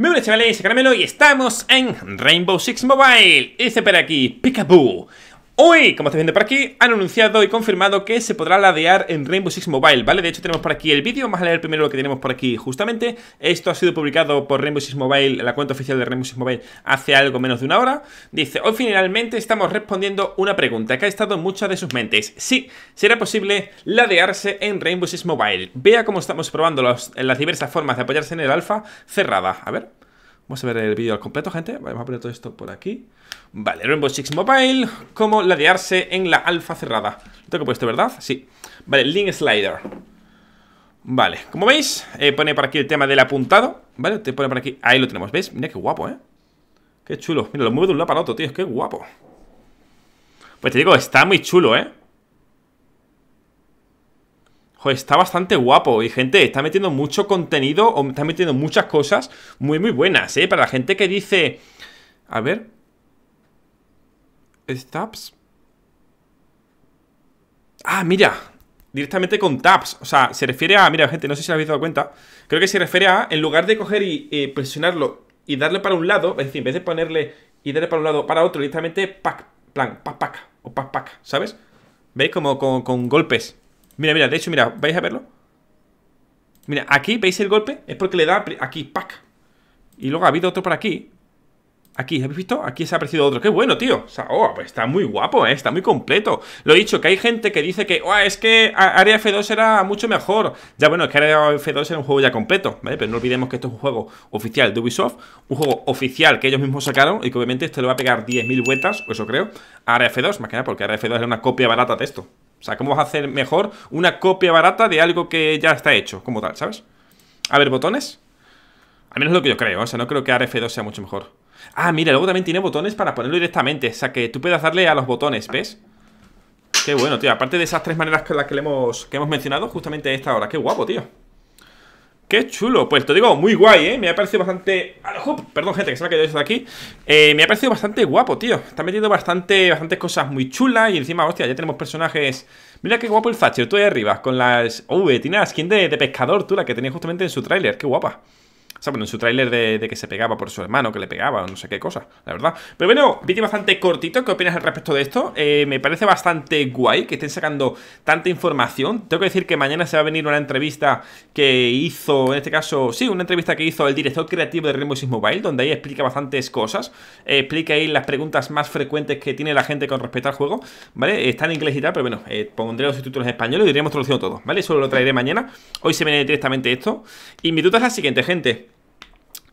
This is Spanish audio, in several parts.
Muy buenas chavales, Caramelo y estamos en Rainbow Six Mobile. Este por aquí, Peekaboo. Hoy, como estáis viendo por aquí, han anunciado y confirmado que se podrá ladear en Rainbow Six Mobile, ¿vale? De hecho, tenemos por aquí el vídeo, vamos a leer primero lo que tenemos por aquí justamente. Esto ha sido publicado por Rainbow Six Mobile, la cuenta oficial de Rainbow Six Mobile, hace algo menos de una hora. Dice, hoy finalmente estamos respondiendo una pregunta que ha estado en muchas de sus mentes. Sí, será posible ladearse en Rainbow Six Mobile. Vea cómo estamos probando las diversas formas de apoyarse en el alfa cerrada. A ver... Vamos a ver el vídeo al completo, gente. vamos a poner todo esto por aquí. Vale, Rainbow Six Mobile. Cómo ladearse en la alfa cerrada. Lo tengo puesto, ¿verdad? Sí. Vale, Link Slider. Vale, como veis, eh, pone por aquí el tema del apuntado. Vale, te pone por aquí. Ahí lo tenemos, ¿veis? Mira qué guapo, ¿eh? Qué chulo. Mira, lo mueve de un lado para otro, tío. Qué guapo. Pues te digo, está muy chulo, ¿eh? Joder, está bastante guapo. Y gente, está metiendo mucho contenido, o está metiendo muchas cosas muy, muy buenas, ¿eh? Para la gente que dice... A ver... tabs? Ah, mira. Directamente con tabs. O sea, se refiere a... Mira, gente, no sé si lo habéis dado cuenta. Creo que se refiere a... En lugar de coger y eh, presionarlo y darle para un lado, es decir, en vez de ponerle y darle para un lado, para otro, directamente ¡pac!, plan, ¡pac!, o pack, ¿sabes? ¿Veis? Como con golpes. Mira, mira, de hecho, mira, ¿vais a verlo? Mira, aquí, ¿veis el golpe? Es porque le da aquí, ¡pac! Y luego ha habido otro por aquí. Aquí, ¿habéis visto? Aquí se ha aparecido otro. ¡Qué bueno, tío! O sea, oh, pues está muy guapo, ¿eh? Está muy completo. Lo he dicho, que hay gente que dice que, oh, es que Area F2 era mucho mejor. Ya, bueno, es que Area F2 era un juego ya completo, ¿vale? Pero no olvidemos que esto es un juego oficial de Ubisoft, un juego oficial que ellos mismos sacaron y que obviamente esto le va a pegar 10.000 vueltas, o eso creo, a Area F2, más que nada porque Area F2 era una copia barata de esto. O sea, ¿cómo vas a hacer mejor una copia barata de algo que ya está hecho, como tal, ¿sabes? A ver, botones. Al menos es lo que yo creo, ¿eh? o sea, no creo que arf 2 sea mucho mejor. Ah, mira, luego también tiene botones para ponerlo directamente, o sea, que tú puedes darle a los botones, ¿ves? Qué bueno, tío, aparte de esas tres maneras con las que, hemos, que hemos mencionado, justamente esta hora. Qué guapo, tío. Qué chulo, pues te digo, muy guay, ¿eh? Me ha parecido bastante... Ah, perdón, gente, que se me ha quedado eso de aquí eh, Me ha parecido bastante guapo, tío Está metiendo bastante, bastantes cosas muy chulas Y encima, hostia, ya tenemos personajes... Mira qué guapo el Thatcher, tú ahí arriba Con las... Uy, tiene la skin de, de pescador, tú La que tenía justamente en su tráiler, qué guapa o sea, bueno, en su tráiler de, que se pegaba por su hermano, que le pegaba, o no sé qué cosa, la verdad. Pero bueno, vídeo bastante cortito, ¿qué opinas al respecto de esto? Eh, me parece bastante guay que estén sacando tanta información. Tengo que decir que mañana se va a venir una entrevista que hizo, en este caso, sí, una entrevista que hizo el director creativo de Rainbow Six Mobile, donde ahí explica bastantes cosas. Eh, explica ahí las preguntas más frecuentes que tiene la gente con respecto al juego, ¿vale? Está en inglés y tal, pero bueno, eh, pondré los subtítulos en español y diríamos traducción todo, ¿vale? Eso lo traeré mañana. Hoy se viene directamente esto. Y mi duda es la siguiente, gente.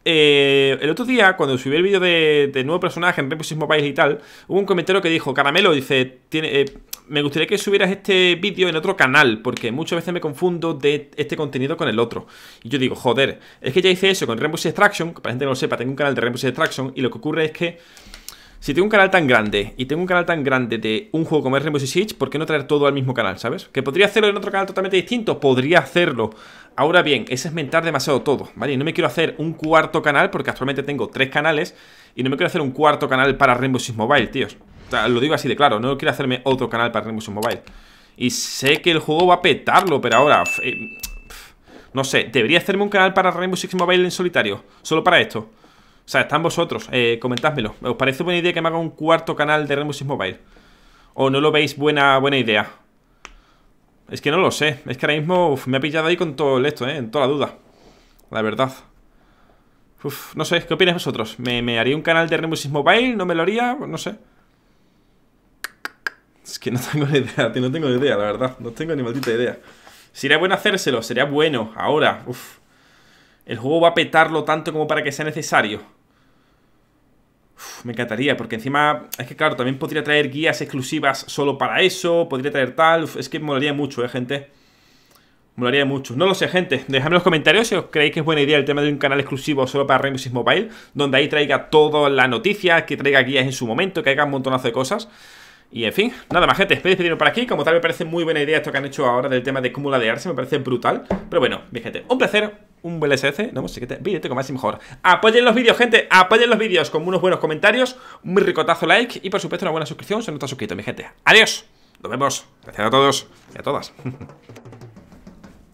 Eh, el otro día, cuando subí el vídeo de, nuevo personaje en Rainbow Six Mobile y tal, hubo un comentario que dijo, Caramelo, dice, tiene, eh, me gustaría que subieras este vídeo en otro canal, porque muchas veces me confundo de este contenido con el otro. Y yo digo, joder, es que ya hice eso con Rainbow Six Extraction, para la gente no lo sepa, tengo un canal de Rainbow Six Extraction, y lo que ocurre es que si tengo un canal tan grande y tengo un canal tan grande de un juego como es Rainbow Six Siege, ¿por qué no traer todo al mismo canal, sabes? ¿Que podría hacerlo en otro canal totalmente distinto? Podría hacerlo. Ahora bien, es mentar demasiado todo, ¿vale? Y no me quiero hacer un cuarto canal porque actualmente tengo tres canales y no me quiero hacer un cuarto canal para Rainbow Six Mobile, tíos. lo digo así de claro, no quiero hacerme otro canal para Rainbow Six Mobile. Y sé que el juego va a petarlo, pero ahora... Eh, no sé, ¿debería hacerme un canal para Rainbow Six Mobile en solitario? Solo para esto o sea, están vosotros, eh, comentádmelo. ¿Os parece buena idea que me haga un cuarto canal de Rainbow Six Mobile? ¿O no lo veis buena, buena idea? Es que no lo sé. Es que ahora mismo me ha pillado ahí con todo esto, eh, En toda duda. La verdad. Uf, no sé, ¿qué opináis vosotros? ¿Me, haría un canal de Rainbow Mobile? ¿No me lo haría? Pues no sé. Es que no tengo ni idea, no tengo ni idea, la verdad. No tengo ni maldita idea. Sería bueno hacérselo, sería bueno. Ahora, El juego va a petarlo tanto como para que sea necesario me encantaría, porque encima, es que claro, también podría traer guías exclusivas solo para eso, podría traer tal, es que molaría mucho, eh, gente. Molaría mucho. No lo sé, gente. Dejadme en los comentarios si os creéis que es buena idea el tema de un canal exclusivo solo para Rainbow Mobile, donde ahí traiga todas la noticias, que traiga guías en su momento, que haga un montonazo de cosas. Y en fin, nada más gente, a pedirlo por aquí Como tal me parece muy buena idea esto que han hecho ahora Del tema de de ladearse, me parece brutal Pero bueno, mi gente, un placer, un buen SS No sé pues que te vídeo más y mejor Apoyen los vídeos, gente, apoyen los vídeos Con unos buenos comentarios, un ricotazo like Y por supuesto una buena suscripción si no estás suscrito, mi gente Adiós, nos vemos, gracias a todos y a todas